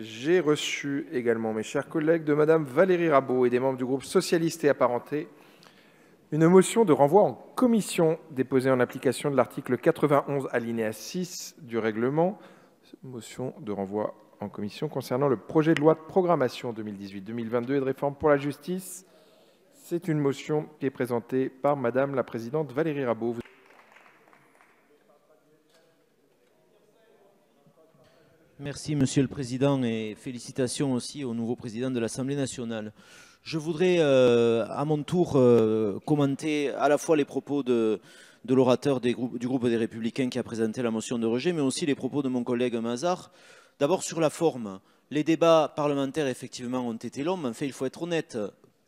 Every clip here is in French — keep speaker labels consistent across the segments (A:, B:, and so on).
A: J'ai reçu également, mes chers collègues, de Madame Valérie Rabault et des membres du groupe socialiste et apparenté, une motion de renvoi en commission déposée en application de l'article 91 alinéa 6 du règlement. Motion de renvoi en commission concernant le projet de loi de programmation 2018-2022 et de réforme pour la justice. C'est une motion qui est présentée par Madame la Présidente Valérie Rabault. Merci, Monsieur le Président, et félicitations aussi au nouveau président de l'Assemblée nationale. Je voudrais euh, à mon tour euh, commenter à la fois les propos de, l'orateur du groupe des Républicains qui a présenté la motion de rejet, mais aussi les propos de mon collègue Mazar. D'abord sur la forme. Les débats parlementaires, effectivement, ont été longs, mais en fait, il faut être honnête,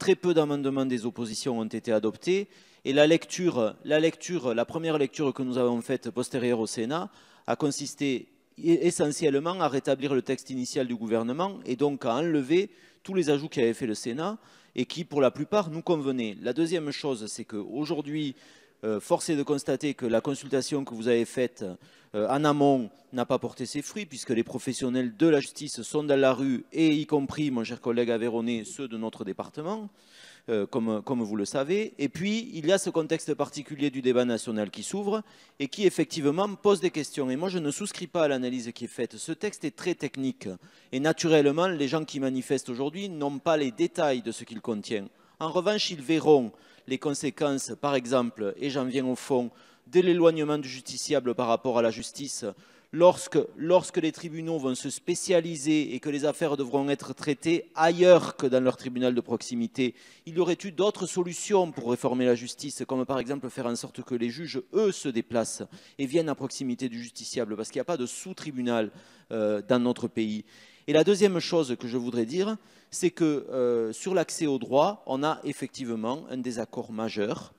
A: très peu d'amendements des oppositions ont été adoptés, et la lecture, la lecture, la première lecture que nous avons faite postérieure au Sénat a consisté essentiellement à rétablir le texte initial du gouvernement et donc à enlever tous les ajouts qu'avait fait le Sénat et qui, pour la plupart, nous convenaient. La deuxième chose, c'est qu'aujourd'hui, euh, force est de constater que la consultation que vous avez faite euh, en amont n'a pas porté ses fruits, puisque les professionnels de la justice sont dans la rue, et y compris, mon cher collègue Aveyronnet, ceux de notre département. Euh, comme, vous le savez. Et puis, il y a ce contexte particulier du débat national qui s'ouvre et qui, effectivement, pose des questions. Et moi, je ne souscris pas à l'analyse qui est faite. Ce texte est très technique. Et naturellement, les gens qui manifestent aujourd'hui n'ont pas les détails de ce qu'il contient. En revanche, ils verront les conséquences, par exemple, et j'en viens au fond, de l'éloignement du justiciable par rapport à la justice, lorsque, les tribunaux vont se spécialiser et que les affaires devront être traitées ailleurs que dans leur tribunal de proximité, il y aurait eu d'autres solutions pour réformer la justice, comme par exemple faire en sorte que les juges, eux, se déplacent et viennent à proximité du justiciable, parce qu'il n'y a pas de sous-tribunal euh, dans notre pays. Et la deuxième chose que je voudrais dire, c'est que euh, sur l'accès au droit, on a effectivement un désaccord majeur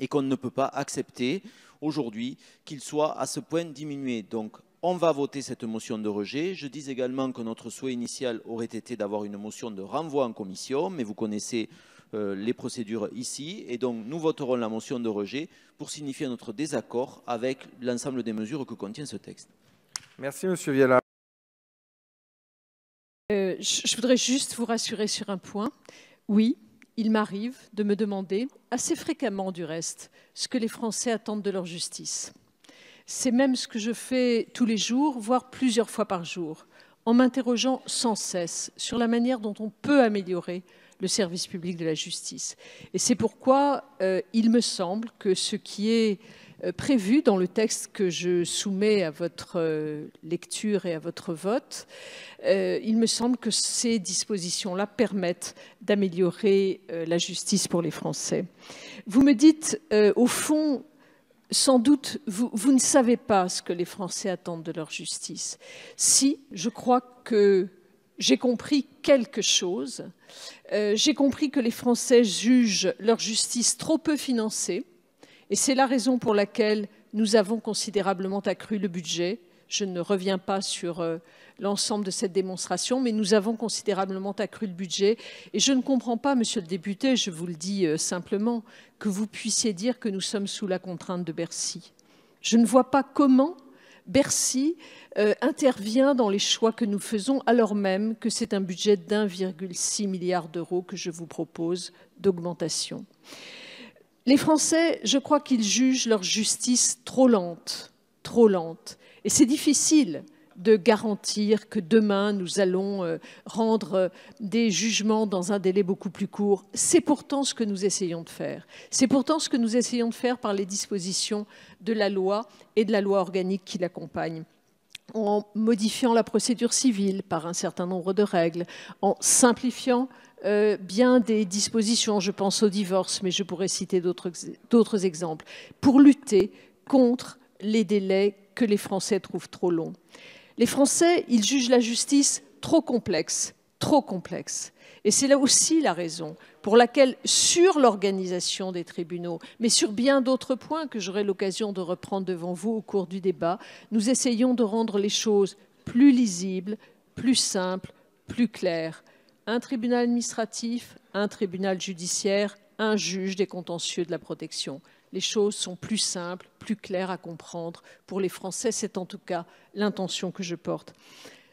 A: et qu'on ne peut pas accepter aujourd'hui qu'il soit à ce point diminué. Donc on va voter cette motion de rejet. Je dis également que notre souhait initial aurait été d'avoir une motion de renvoi en commission, mais vous connaissez euh, les procédures ici. Et donc, nous voterons la motion de rejet pour signifier notre désaccord avec l'ensemble des mesures que contient ce texte. Merci, Monsieur Viala.
B: Euh, je voudrais juste vous rassurer sur un point. Oui, il m'arrive de me demander, assez fréquemment du reste, ce que les Français attendent de leur justice. C'est même ce que je fais tous les jours, voire plusieurs fois par jour, en m'interrogeant sans cesse sur la manière dont on peut améliorer le service public de la justice. Et c'est pourquoi euh, il me semble que ce qui est euh, prévu dans le texte que je soumets à votre euh, lecture et à votre vote. Euh, il me semble que ces dispositions-là permettent d'améliorer la justice pour les Français. Vous me dites, au fond, sans doute, vous, ne savez pas ce que les Français attendent de leur justice. Si, je crois que j'ai compris quelque chose. j'ai compris que les Français jugent leur justice trop peu financée et c'est la raison pour laquelle nous avons considérablement accru le budget. Je ne reviens pas sur euh, l'ensemble de cette démonstration, mais nous avons considérablement accru le budget. Et je ne comprends pas, monsieur le député, je vous le dis euh, simplement, que vous puissiez dire que nous sommes sous la contrainte de Bercy. Je ne vois pas comment Bercy euh, intervient dans les choix que nous faisons, alors même que c'est un budget d'1,6 milliard d'euros que je vous propose d'augmentation. Les Français, je crois qu'ils jugent leur justice trop lente, trop lente. Et c'est difficile de garantir que demain nous allons euh, rendre euh, des jugements dans un délai beaucoup plus court. C'est pourtant ce que nous essayons de faire. C'est pourtant ce que nous essayons de faire par les dispositions de la loi et de la loi organique qui l'accompagne en modifiant la procédure civile par un certain nombre de règles, en simplifiant euh, bien des dispositions, je pense au divorce, mais je pourrais citer d'autres exemples, pour lutter contre les délais que les Français trouvent trop longs. Les Français, ils jugent la justice trop complexe, trop complexe. Et c'est là aussi la raison pour laquelle, sur l'organisation des tribunaux, mais sur bien d'autres points que j'aurai l'occasion de reprendre devant vous au cours du débat, nous essayons de rendre les choses plus lisibles, plus simples, plus claires, un tribunal administratif, un tribunal judiciaire, un juge des contentieux de la protection. Les choses sont plus simples, plus claires à comprendre. Pour les Français, c'est en tout cas l'intention que je porte.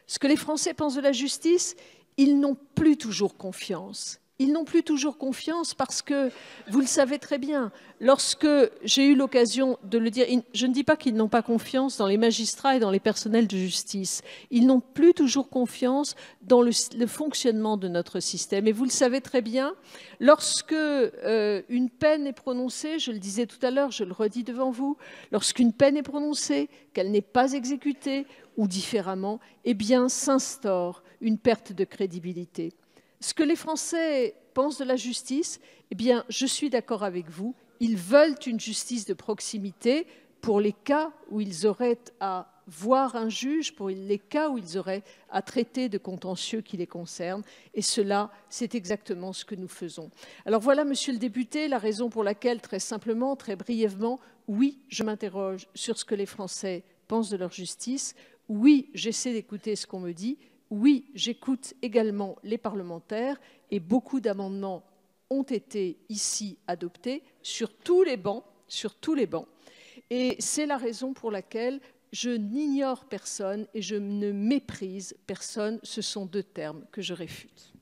B: Ce que les Français pensent de la justice, ils n'ont plus toujours confiance ils n'ont plus toujours confiance parce que, vous le savez très bien, lorsque j'ai eu l'occasion de le dire, je ne dis pas qu'ils n'ont pas confiance dans les magistrats et dans les personnels de justice, ils n'ont plus toujours confiance dans le, fonctionnement de notre système. Et vous le savez très bien, lorsque euh, une peine est prononcée, je le disais tout à l'heure, je le redis devant vous, lorsqu'une peine est prononcée, qu'elle n'est pas exécutée ou différemment, eh bien s'instaure une perte de crédibilité. Ce que les Français pensent de la justice, eh bien, je suis d'accord avec vous. Ils veulent une justice de proximité pour les cas où ils auraient à voir un juge, pour les cas où ils auraient à traiter de contentieux qui les concernent. Et cela, c'est exactement ce que nous faisons. Alors voilà, monsieur le député, la raison pour laquelle, très simplement, très brièvement, oui, je m'interroge sur ce que les Français pensent de leur justice. Oui, j'essaie d'écouter ce qu'on me dit, oui, j'écoute également les parlementaires et beaucoup d'amendements ont été ici adoptés sur tous les bancs, sur tous les bancs. Et c'est la raison pour laquelle je n'ignore personne et je ne méprise personne. Ce sont deux termes que je réfute.